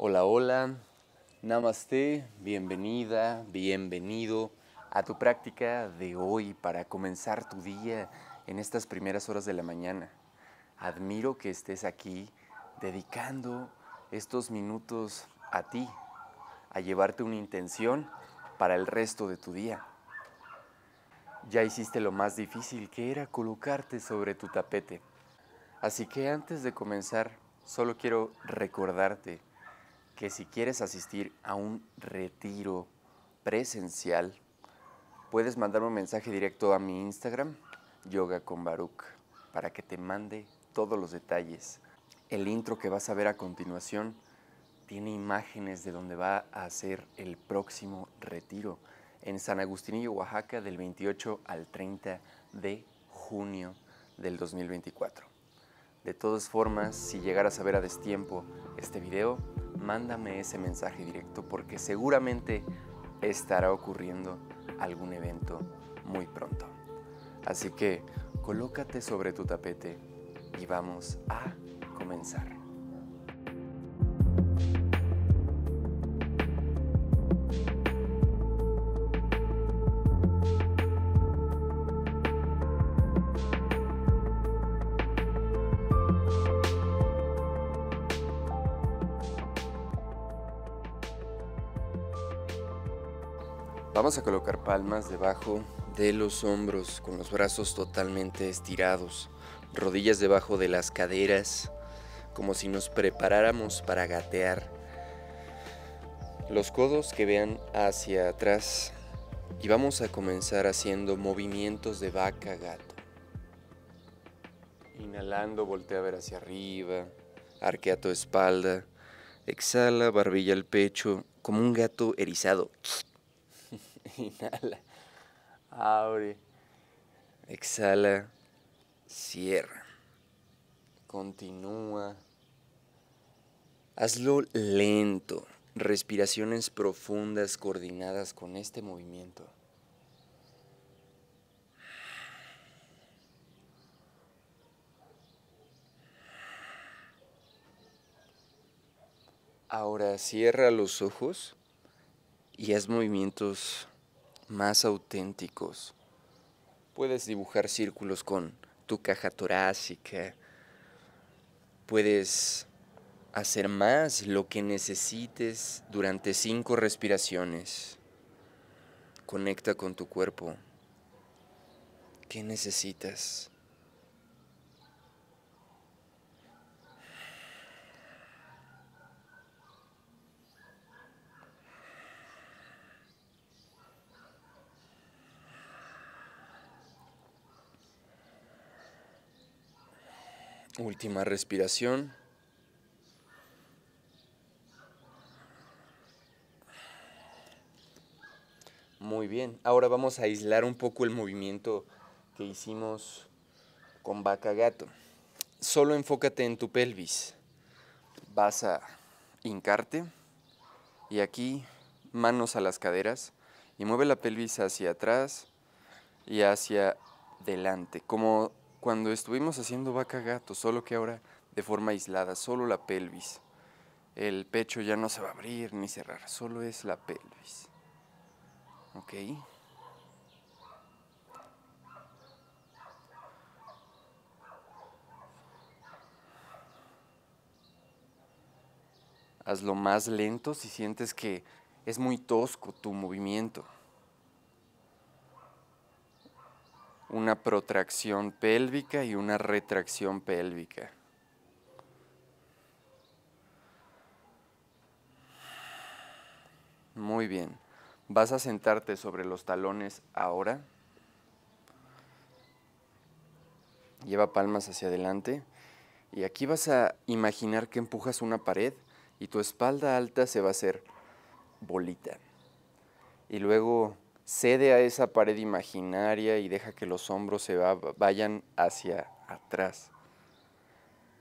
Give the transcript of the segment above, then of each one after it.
Hola, hola, namaste, bienvenida, bienvenido a tu práctica de hoy para comenzar tu día en estas primeras horas de la mañana. Admiro que estés aquí dedicando estos minutos a ti, a llevarte una intención para el resto de tu día. Ya hiciste lo más difícil que era colocarte sobre tu tapete. Así que antes de comenzar, solo quiero recordarte que si quieres asistir a un retiro presencial, puedes mandarme un mensaje directo a mi Instagram, Yoga con Baruch, para que te mande todos los detalles. El intro que vas a ver a continuación tiene imágenes de donde va a ser el próximo retiro en San Agustinillo, Oaxaca, del 28 al 30 de junio del 2024. De todas formas, si llegaras a ver a destiempo este video, mándame ese mensaje directo porque seguramente estará ocurriendo algún evento muy pronto. Así que colócate sobre tu tapete y vamos a comenzar. Vamos a colocar palmas debajo de los hombros con los brazos totalmente estirados, rodillas debajo de las caderas, como si nos preparáramos para gatear. Los codos que vean hacia atrás y vamos a comenzar haciendo movimientos de vaca gato. Inhalando, voltea a ver hacia arriba, arquea tu espalda, exhala, barbilla el pecho, como un gato erizado. Inhala. Abre. Exhala. Cierra. Continúa. Hazlo lento. Respiraciones profundas coordinadas con este movimiento. Ahora cierra los ojos y haz movimientos más auténticos. Puedes dibujar círculos con tu caja torácica. Puedes hacer más lo que necesites durante cinco respiraciones. Conecta con tu cuerpo. ¿Qué necesitas? Última respiración. Muy bien, ahora vamos a aislar un poco el movimiento que hicimos con vaca gato. Solo enfócate en tu pelvis. Vas a hincarte y aquí manos a las caderas y mueve la pelvis hacia atrás y hacia delante, como cuando estuvimos haciendo vaca gato, solo que ahora de forma aislada, solo la pelvis. El pecho ya no se va a abrir ni cerrar, solo es la pelvis. ¿Ok? Hazlo más lento si sientes que es muy tosco tu movimiento. una protracción pélvica y una retracción pélvica. Muy bien. Vas a sentarte sobre los talones ahora. Lleva palmas hacia adelante. Y aquí vas a imaginar que empujas una pared y tu espalda alta se va a hacer bolita. Y luego cede a esa pared imaginaria y deja que los hombros se vayan hacia atrás,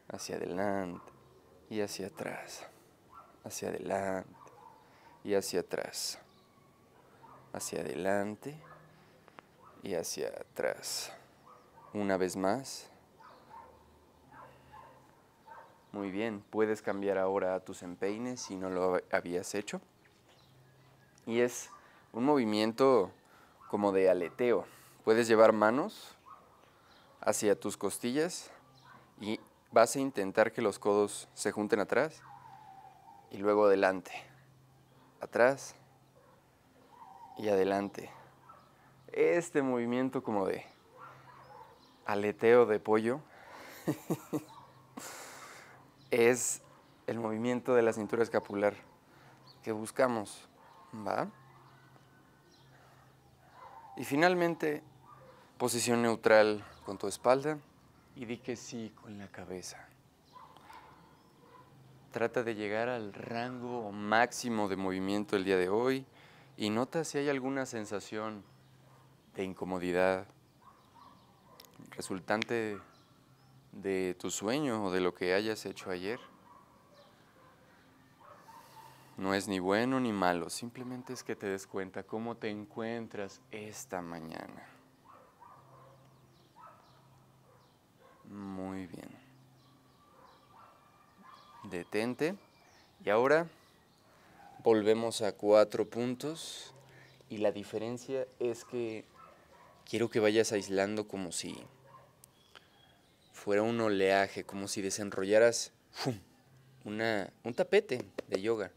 hacia adelante y hacia atrás, hacia adelante y hacia atrás, hacia adelante y hacia atrás. Una vez más. Muy bien, puedes cambiar ahora a tus empeines si no lo habías hecho. Y es un movimiento como de aleteo. Puedes llevar manos hacia tus costillas y vas a intentar que los codos se junten atrás y luego adelante. Atrás y adelante. Este movimiento como de aleteo de pollo es el movimiento de la cintura escapular que buscamos, ¿va? Y finalmente, posición neutral con tu espalda y di que sí con la cabeza. Trata de llegar al rango máximo de movimiento el día de hoy y nota si hay alguna sensación de incomodidad resultante de tu sueño o de lo que hayas hecho ayer. No es ni bueno ni malo, simplemente es que te des cuenta cómo te encuentras esta mañana. Muy bien. Detente. Y ahora volvemos a cuatro puntos. Y la diferencia es que quiero que vayas aislando como si fuera un oleaje, como si desenrollaras un tapete de yoga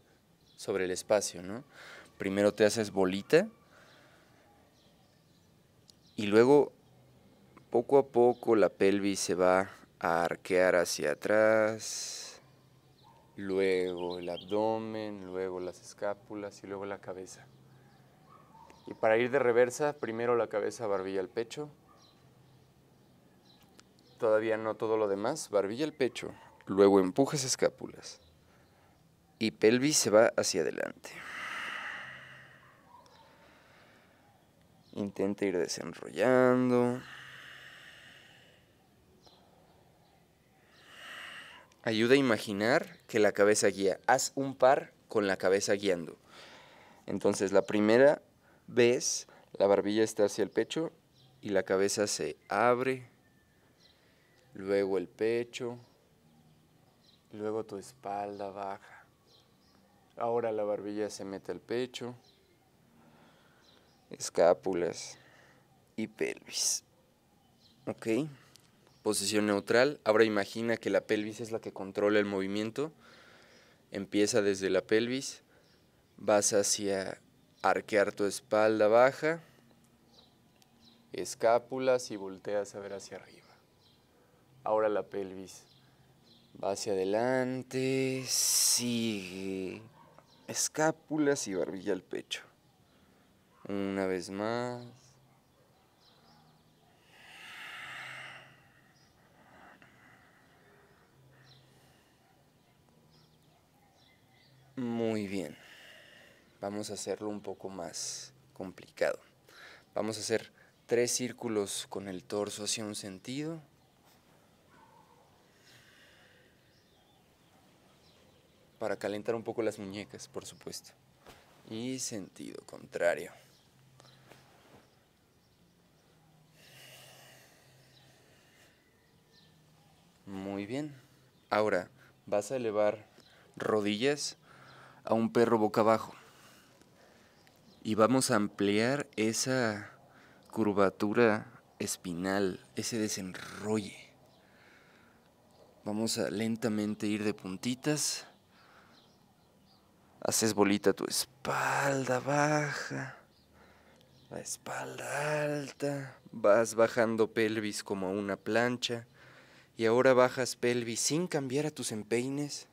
sobre el espacio, ¿no? Primero te haces bolita y luego poco a poco la pelvis se va a arquear hacia atrás, luego el abdomen, luego las escápulas y luego la cabeza. Y para ir de reversa, primero la cabeza, barbilla al pecho. Todavía no todo lo demás, barbilla al pecho, luego empujas escápulas y pelvis se va hacia adelante. Intenta ir desenrollando. Ayuda a imaginar que la cabeza guía. Haz un par con la cabeza guiando. Entonces, la primera vez, la barbilla está hacia el pecho y la cabeza se abre. Luego el pecho. Luego tu espalda baja. Ahora la barbilla se mete al pecho, escápulas y pelvis. ¿Ok? Posición neutral. Ahora imagina que la pelvis es la que controla el movimiento. Empieza desde la pelvis, vas hacia arquear tu espalda baja, escápulas y volteas a ver hacia arriba. Ahora la pelvis va hacia adelante, sigue escápulas y barbilla al pecho. Una vez más. Muy bien. Vamos a hacerlo un poco más complicado. Vamos a hacer tres círculos con el torso hacia un sentido para calentar un poco las muñecas, por supuesto. Y sentido contrario. Muy bien. Ahora vas a elevar rodillas a un perro boca abajo. Y vamos a ampliar esa curvatura espinal, ese desenrolle. Vamos a lentamente ir de puntitas Haces bolita tu espalda baja, la espalda alta, vas bajando pelvis como una plancha y ahora bajas pelvis sin cambiar a tus empeines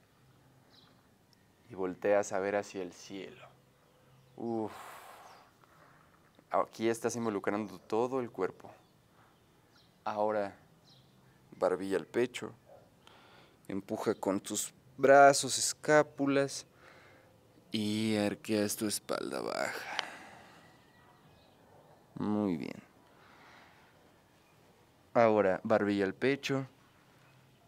y volteas a ver hacia el cielo. Aquí estás involucrando todo el cuerpo. Ahora, barbilla el pecho, empuja con tus brazos, escápulas, y arqueas tu espalda baja. Muy bien. Ahora, barbilla al pecho.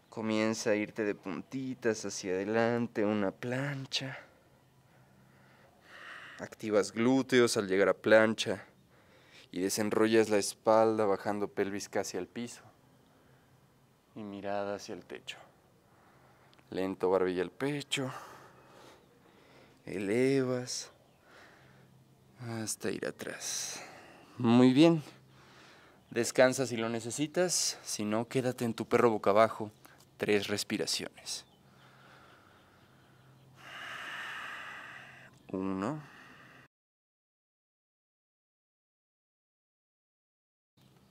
Comienza a irte de puntitas hacia adelante, una plancha. Activas glúteos al llegar a plancha y desenrollas la espalda bajando pelvis casi al piso y mirada hacia el techo. Lento barbilla al pecho elevas hasta ir atrás. Muy bien. Descansa si lo necesitas, si no, quédate en tu perro boca abajo. Tres respiraciones. Uno.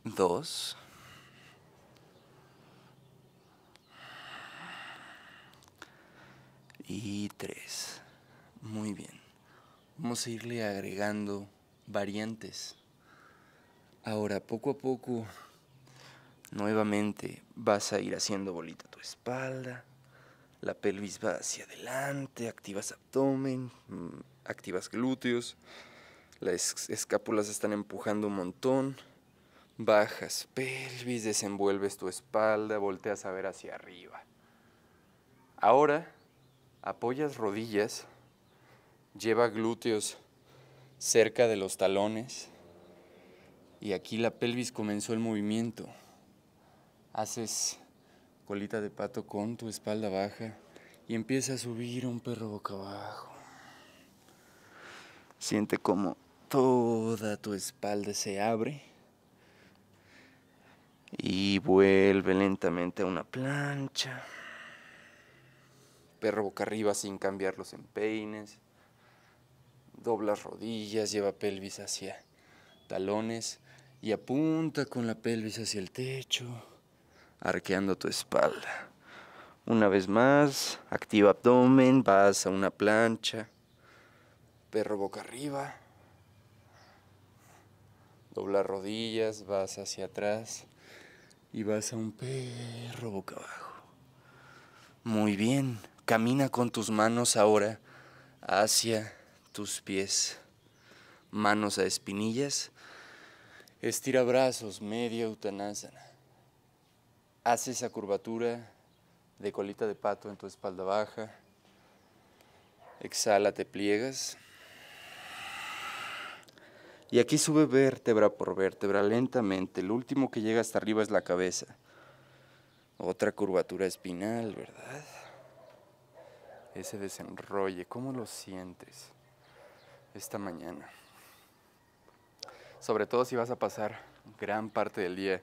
Dos. Y tres. Muy bien. Vamos a irle agregando variantes. Ahora, poco a poco, nuevamente vas a ir haciendo bolita tu espalda. La pelvis va hacia adelante, activas abdomen, mm, activas glúteos. Las escápulas están empujando un montón. Bajas pelvis, desenvuelves tu espalda, volteas a ver hacia arriba. Ahora apoyas rodillas lleva glúteos cerca de los talones y aquí la pelvis comenzó el movimiento. Haces colita de pato con tu espalda baja y empieza a subir un perro boca abajo. Siente como toda tu espalda se abre y vuelve lentamente a una plancha. Perro boca arriba sin cambiar los empeines dobla rodillas, lleva pelvis hacia talones y apunta con la pelvis hacia el techo, arqueando tu espalda. Una vez más, activa abdomen, vas a una plancha, perro boca arriba, dobla rodillas, vas hacia atrás y vas a un perro boca abajo. Muy bien, camina con tus manos ahora hacia tus pies, manos a espinillas, estira brazos, media uttanasana, hace esa curvatura de colita de pato en tu espalda baja. Exhala, te pliegas. Y aquí sube vértebra por vértebra lentamente. El último que llega hasta arriba es la cabeza. Otra curvatura espinal, ¿verdad? Ese desenrolle, ¿cómo lo sientes? esta mañana. Sobre todo si vas a pasar gran parte del día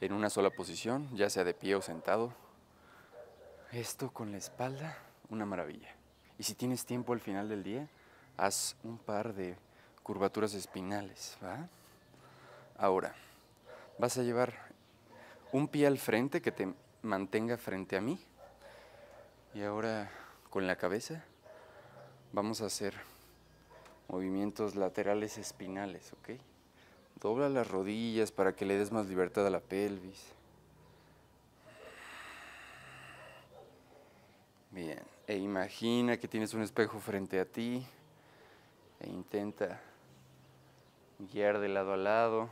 en una sola posición, ya sea de pie o sentado. Esto con la espalda, una maravilla. Y si tienes tiempo al final del día, haz un par de curvaturas espinales, Ahora, vas a llevar un pie al frente que te mantenga frente a mí. Y ahora con la cabeza vamos a hacer movimientos laterales espinales, ¿ok? Dobla las rodillas para que le des más libertad a la pelvis. Bien, e imagina que tienes un espejo frente a ti e intenta guiar de lado a lado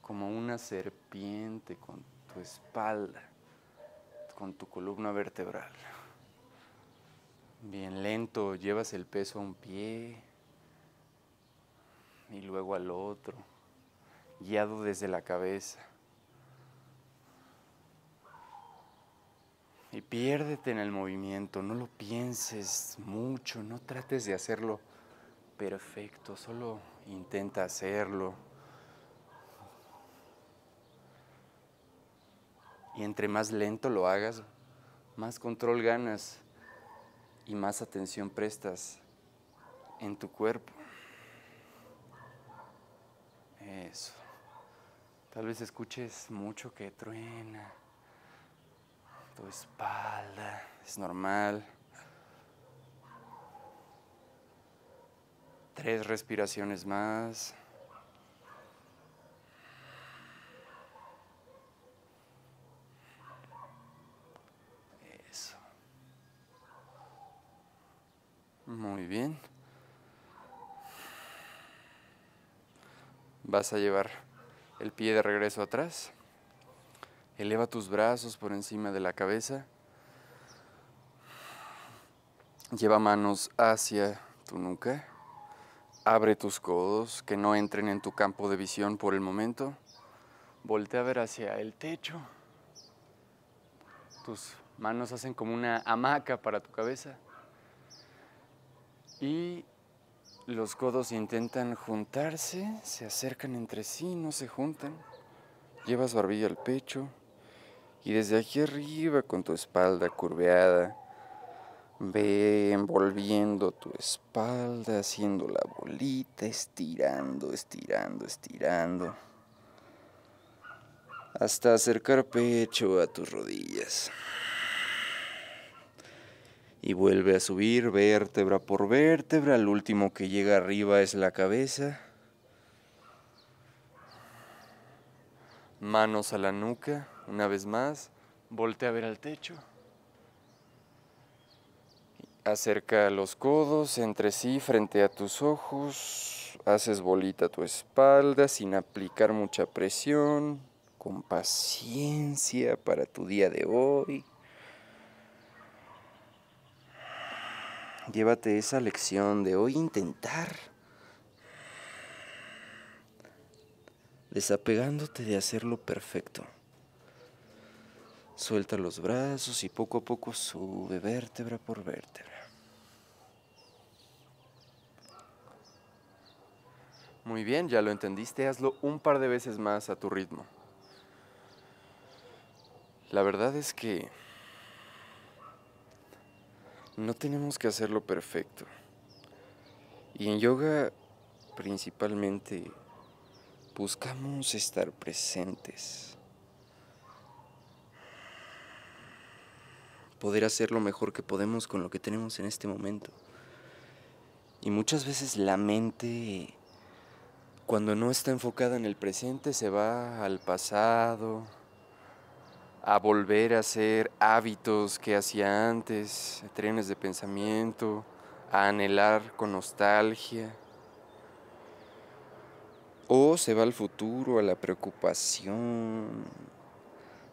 como una serpiente con tu espalda, con tu columna vertebral. Bien lento, llevas el peso a un pie y luego al otro, guiado desde la cabeza. Y piérdete en el movimiento, no lo pienses mucho, no trates de hacerlo perfecto, solo intenta hacerlo. Y entre más lento lo hagas, más control ganas y más atención prestas en tu cuerpo. Eso. Tal vez escuches mucho que truena tu espalda, es normal. Tres respiraciones más. Muy bien. Vas a llevar el pie de regreso atrás. Eleva tus brazos por encima de la cabeza. Lleva manos hacia tu nuca. Abre tus codos que no entren en tu campo de visión por el momento. Voltea a ver hacia el techo. Tus manos hacen como una hamaca para tu cabeza. Y los codos intentan juntarse, se acercan entre sí, no se juntan. Llevas barbilla al pecho y desde aquí arriba con tu espalda curveada, ve envolviendo tu espalda, haciendo la bolita, estirando, estirando, estirando, hasta acercar pecho a tus rodillas y vuelve a subir vértebra por vértebra. El último que llega arriba es la cabeza. Manos a la nuca, una vez más. Voltea a ver al techo. Acerca los codos entre sí, frente a tus ojos. Haces bolita tu espalda sin aplicar mucha presión. Con paciencia para tu día de hoy. llévate esa lección de hoy intentar. Desapegándote de hacerlo perfecto. Suelta los brazos y poco a poco sube vértebra por vértebra. Muy bien, ya lo entendiste, hazlo un par de veces más a tu ritmo. La verdad es que no tenemos que hacerlo perfecto. Y en yoga, principalmente, buscamos estar presentes. Poder hacer lo mejor que podemos con lo que tenemos en este momento. Y muchas veces la mente, cuando no está enfocada en el presente, se va al pasado, a volver a hacer hábitos que hacía antes, trenes de pensamiento, a anhelar con nostalgia. O se va al futuro, a la preocupación,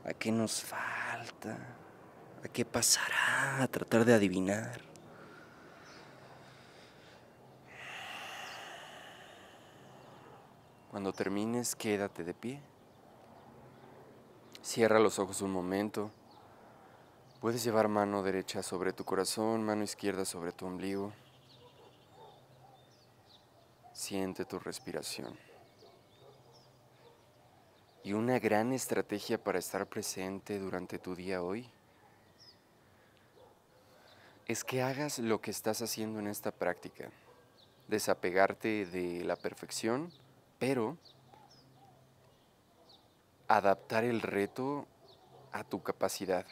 a qué nos falta, a qué pasará, a tratar de adivinar. Cuando termines, quédate de pie. Cierra los ojos un momento. Puedes llevar mano derecha sobre tu corazón, mano izquierda sobre tu ombligo. Siente tu respiración. Y una gran estrategia para estar presente durante tu día hoy es que hagas lo que estás haciendo en esta práctica. Desapegarte de la perfección, pero adaptar el reto a tu capacidad.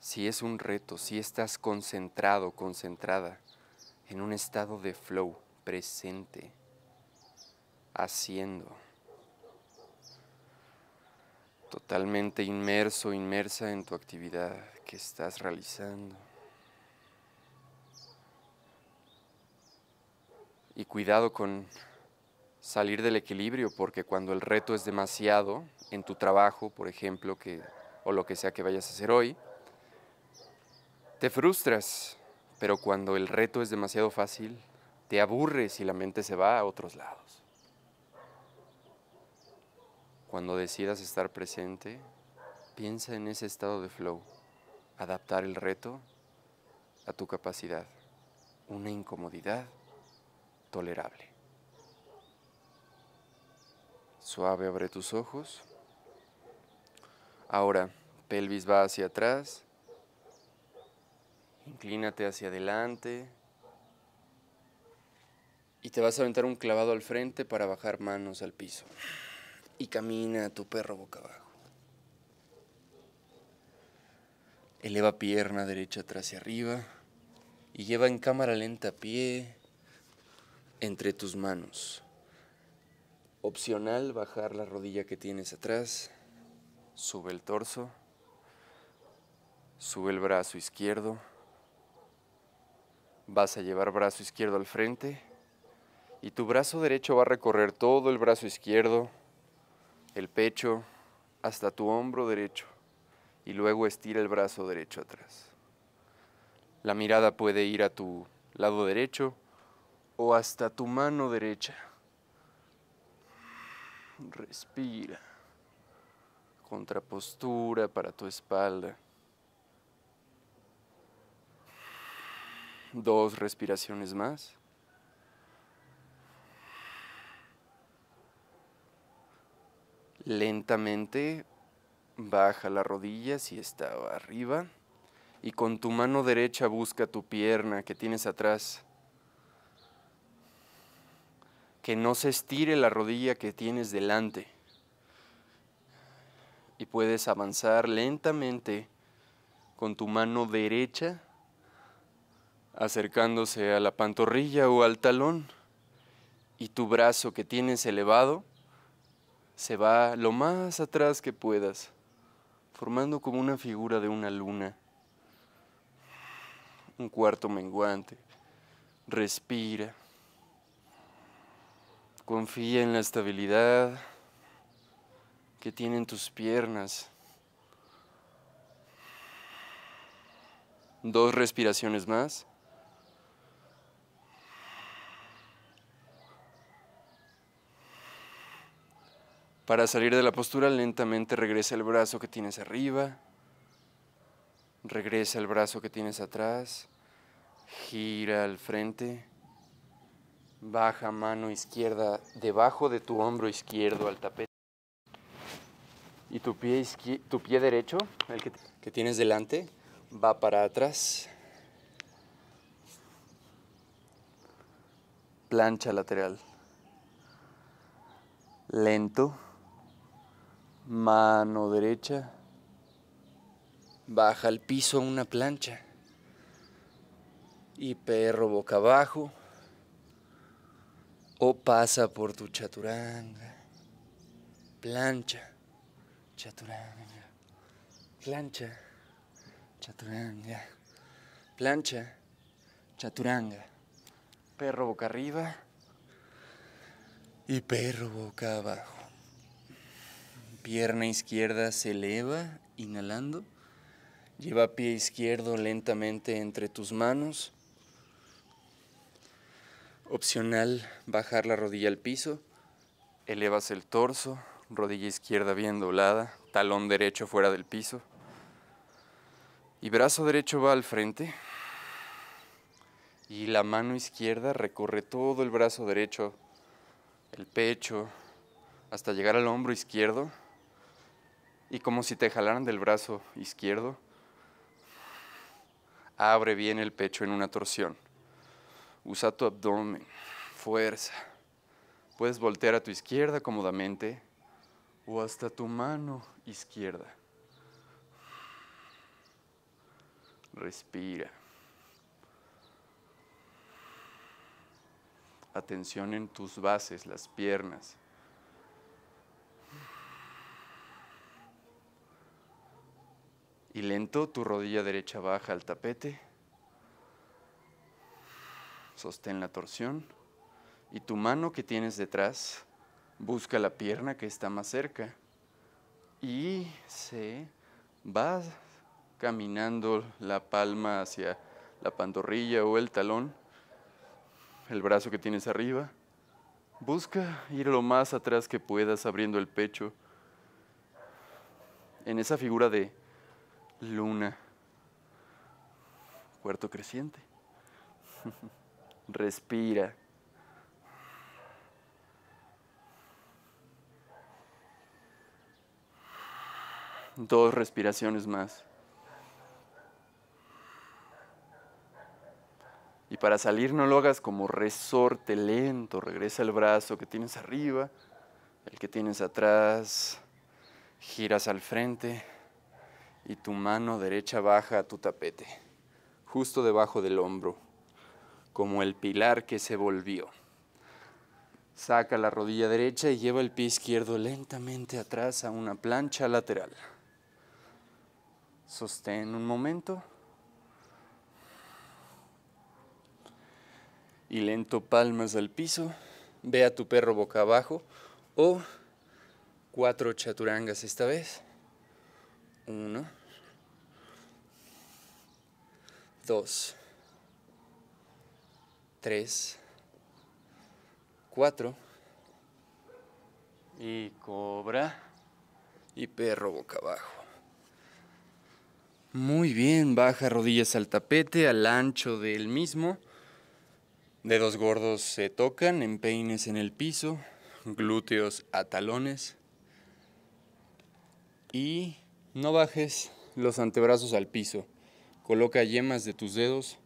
Si es un reto, si estás concentrado, concentrada, en un estado de flow, presente, haciendo, totalmente inmerso, inmersa en tu actividad que estás realizando. Y cuidado con salir del equilibrio, porque cuando el reto es demasiado, en tu trabajo, por ejemplo, que, o lo que sea que vayas a hacer hoy, te frustras, pero cuando el reto es demasiado fácil, te aburres y la mente se va a otros lados. Cuando decidas estar presente, piensa en ese estado de flow, adaptar el reto a tu capacidad, una incomodidad tolerable. Suave abre tus ojos. Ahora, pelvis va hacia atrás. Inclínate hacia adelante. Y te vas a aventar un clavado al frente para bajar manos al piso. Y camina tu perro boca abajo. Eleva pierna derecha atrás y arriba. Y lleva en cámara lenta pie entre tus manos. Opcional, bajar la rodilla que tienes atrás, sube el torso, sube el brazo izquierdo, vas a llevar brazo izquierdo al frente y tu brazo derecho va a recorrer todo el brazo izquierdo, el pecho, hasta tu hombro derecho y luego estira el brazo derecho atrás. La mirada puede ir a tu lado derecho o hasta tu mano derecha. Respira. Contrapostura para tu espalda. Dos respiraciones más. Lentamente baja la rodilla si está arriba y con tu mano derecha busca tu pierna que tienes atrás que no se estire la rodilla que tienes delante. Y puedes avanzar lentamente con tu mano derecha acercándose a la pantorrilla o al talón y tu brazo que tienes elevado se va lo más atrás que puedas, formando como una figura de una luna. Un cuarto menguante. Respira. Confía en la estabilidad que tienen tus piernas. Dos respiraciones más. Para salir de la postura, lentamente regresa el brazo que tienes arriba. Regresa el brazo que tienes atrás. Gira al frente. Baja mano izquierda debajo de tu hombro izquierdo al tapete. Y tu pie, tu pie derecho, el que, que tienes delante, va para atrás. Plancha lateral. Lento. Mano derecha. Baja al piso una plancha. Y perro boca abajo. O pasa por tu chaturanga, plancha, chaturanga, plancha, chaturanga, plancha, chaturanga, perro boca arriba y perro boca abajo. Pierna izquierda se eleva, inhalando. Lleva pie izquierdo lentamente entre tus manos Opcional, bajar la rodilla al piso, elevas el torso, rodilla izquierda bien doblada, talón derecho fuera del piso. Y brazo derecho va al frente. Y la mano izquierda recorre todo el brazo derecho, el pecho, hasta llegar al hombro izquierdo. Y como si te jalaran del brazo izquierdo, abre bien el pecho en una torsión. Usa tu abdomen, fuerza. Puedes voltear a tu izquierda cómodamente o hasta tu mano izquierda. Respira. Atención en tus bases, las piernas. Y lento tu rodilla derecha baja al tapete sostén la torsión y tu mano que tienes detrás busca la pierna que está más cerca y se va caminando la palma hacia la pantorrilla o el talón, el brazo que tienes arriba. Busca ir lo más atrás que puedas abriendo el pecho en esa figura de luna, cuarto creciente. respira. Dos respiraciones más. Y para salir no lo hagas como resorte lento, regresa el brazo que tienes arriba, el que tienes atrás, giras al frente y tu mano derecha baja a tu tapete, justo debajo del hombro como el pilar que se volvió. Saca la rodilla derecha y lleva el pie izquierdo lentamente atrás a una plancha lateral. Sostén un momento. Y lento palmas al piso. Ve a tu perro boca abajo o cuatro chaturangas esta vez. Uno. Dos. Tres, 4. Y cobra. Y perro boca abajo. Muy bien, baja rodillas al tapete, al ancho del mismo. Dedos gordos se tocan, empeines en el piso, glúteos a talones. Y no bajes los antebrazos al piso. Coloca yemas de tus dedos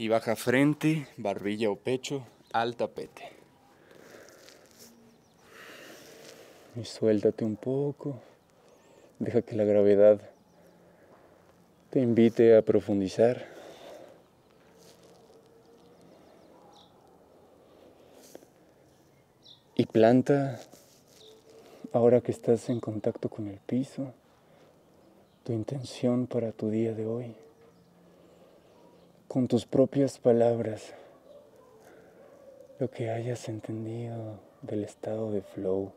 y baja frente, barbilla o pecho al tapete. Y suéltate un poco. Deja que la gravedad te invite a profundizar. Y planta, ahora que estás en contacto con el piso, tu intención para tu día de hoy con tus propias palabras lo que hayas entendido del estado de flow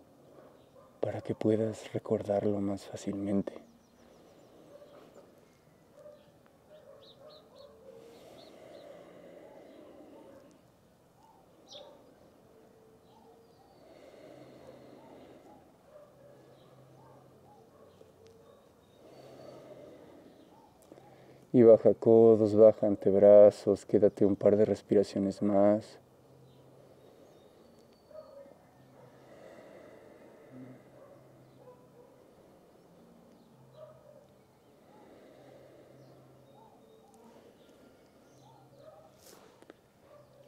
para que puedas recordarlo más fácilmente. Y baja codos, baja antebrazos, quédate un par de respiraciones más.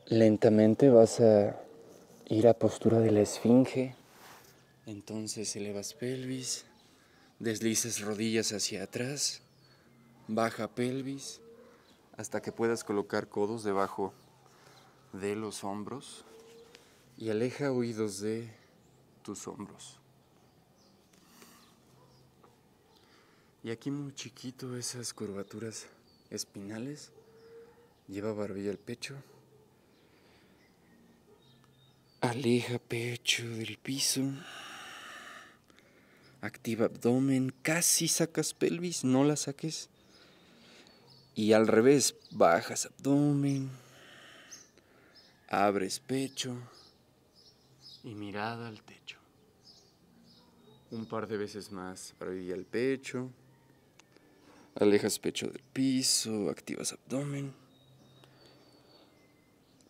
Lentamente vas a ir a postura de la esfinge. Entonces elevas pelvis, deslizas rodillas hacia atrás baja pelvis, hasta que puedas colocar codos debajo de los hombros y aleja oídos de tus hombros. Y aquí muy chiquito esas curvaturas espinales. Lleva barbilla al pecho. Aleja pecho del piso. Activa abdomen. Casi sacas pelvis. No la saques. Y al revés, bajas abdomen, abres pecho. Y mirada al techo. Un par de veces más, ir al pecho. Alejas pecho del piso, activas abdomen.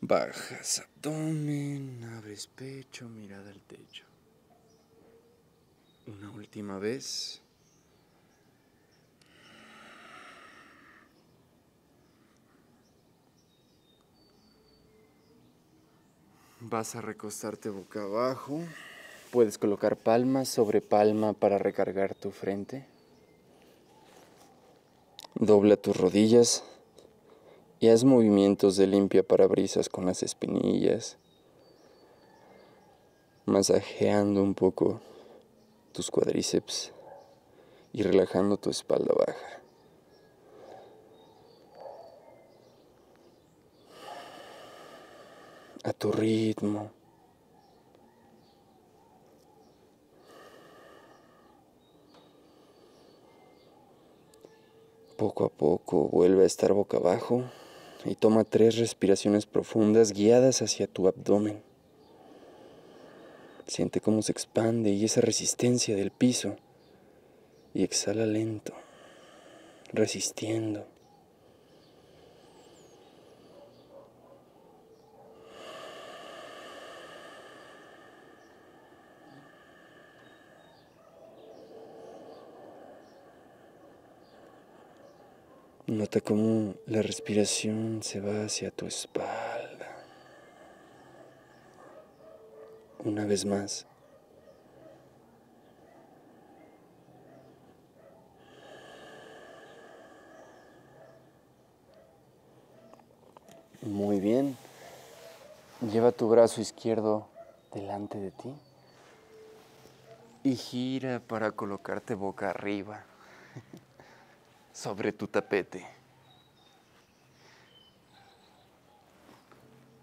Bajas abdomen, abres pecho, mirada al techo. Una última vez. Vas a recostarte boca abajo. Puedes colocar palma sobre palma para recargar tu frente. Dobla tus rodillas y haz movimientos de limpia parabrisas con las espinillas, masajeando un poco tus cuádriceps y relajando tu espalda baja. a tu ritmo. Poco a poco vuelve a estar boca abajo y toma tres respiraciones profundas guiadas hacia tu abdomen. Siente cómo se expande y esa resistencia del piso y exhala lento, resistiendo. Como la respiración se va hacia tu espalda. Una vez más. Muy bien. Lleva tu brazo izquierdo delante de ti y gira para colocarte boca arriba sobre tu tapete.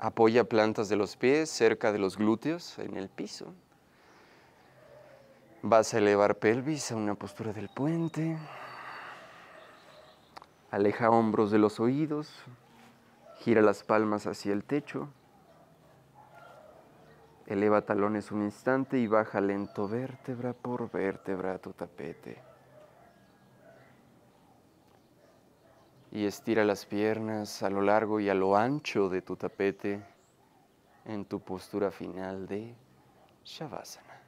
Apoya plantas de los pies cerca de los glúteos en el piso. Vas a elevar pelvis a una postura del puente. Aleja hombros de los oídos. Gira las palmas hacia el techo. Eleva talones un instante y baja lento vértebra por vértebra a tu tapete. y estira las piernas a lo largo y a lo ancho de tu tapete en tu postura final de Shavasana.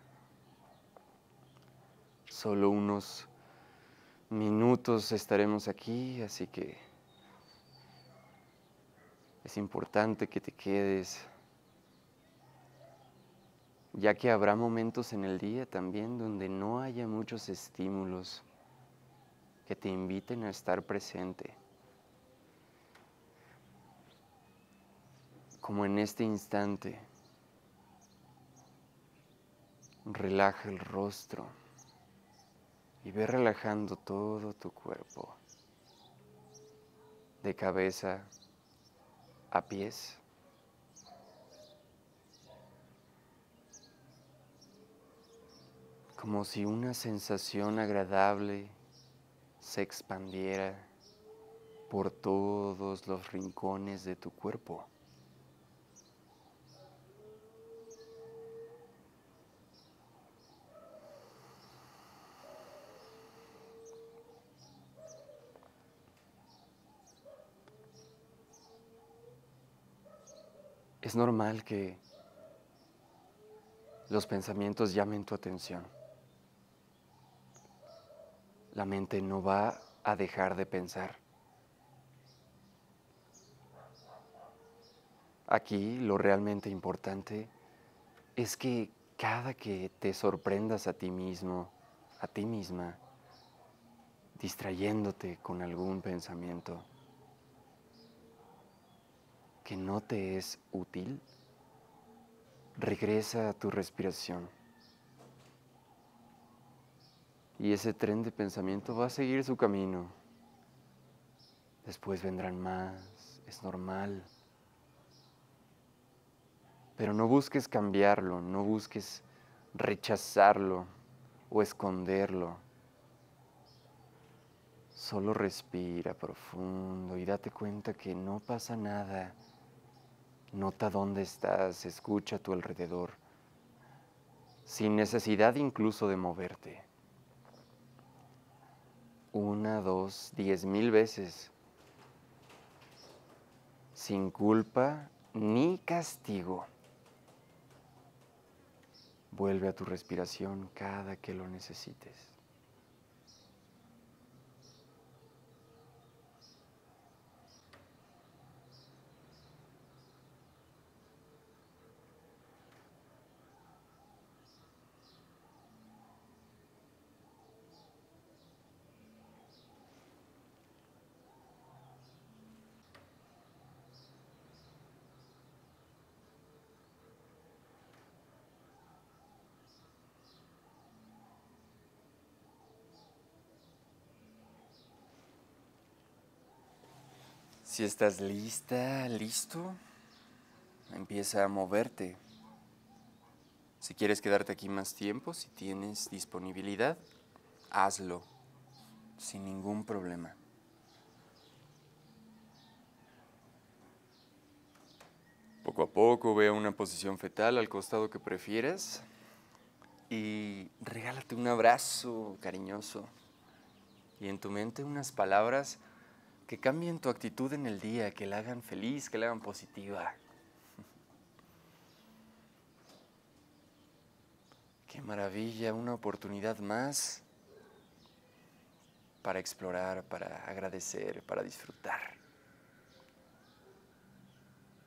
Solo unos minutos estaremos aquí, así que es importante que te quedes, ya que habrá momentos en el día también donde no haya muchos estímulos que te inviten a estar presente como en este instante. Relaja el rostro y ve relajando todo tu cuerpo, de cabeza a pies. Como si una sensación agradable se expandiera por todos los rincones de tu cuerpo. es normal que los pensamientos llamen tu atención. La mente no va a dejar de pensar. Aquí lo realmente importante es que cada que te sorprendas a ti mismo, a ti misma, distrayéndote con algún pensamiento, que no te es útil, regresa a tu respiración. Y ese tren de pensamiento va a seguir su camino. Después vendrán más, es normal. Pero no busques cambiarlo, no busques rechazarlo o esconderlo. Solo respira profundo y date cuenta que no pasa nada. Nota dónde estás, escucha a tu alrededor, sin necesidad incluso de moverte. Una, dos, diez mil veces, sin culpa ni castigo. Vuelve a tu respiración cada que lo necesites. Si estás lista, listo, empieza a moverte. Si quieres quedarte aquí más tiempo, si tienes disponibilidad, hazlo sin ningún problema. Poco a poco ve a una posición fetal al costado que prefieras y regálate un abrazo cariñoso y en tu mente unas palabras que cambien tu actitud en el día, que la hagan feliz, que la hagan positiva. Qué maravilla, una oportunidad más para explorar, para agradecer, para disfrutar.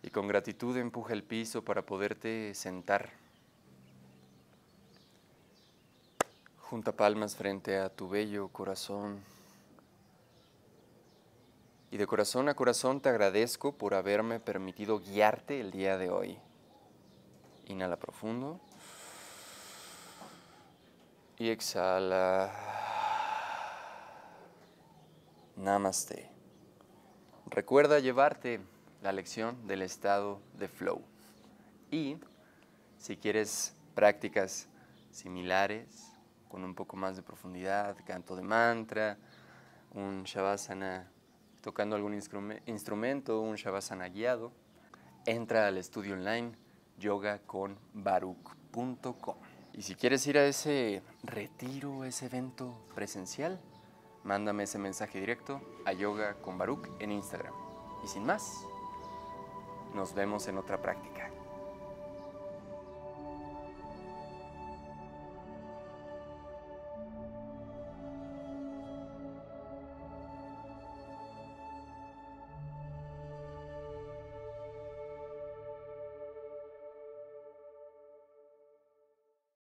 Y con gratitud empuja el piso para poderte sentar. Junta palmas frente a tu bello corazón. Y de corazón a corazón te agradezco por haberme permitido guiarte el día de hoy. Inhala profundo. Y exhala. Namaste. Recuerda llevarte la lección del estado de flow. Y si quieres prácticas similares, con un poco más de profundidad, canto de mantra, un shavasana tocando algún instrumento, un shavasana guiado, entra al estudio online yogaconbaruk.com Y si quieres ir a ese retiro, ese evento presencial, mándame ese mensaje directo a Yoga con en Instagram. Y sin más, nos vemos en otra práctica.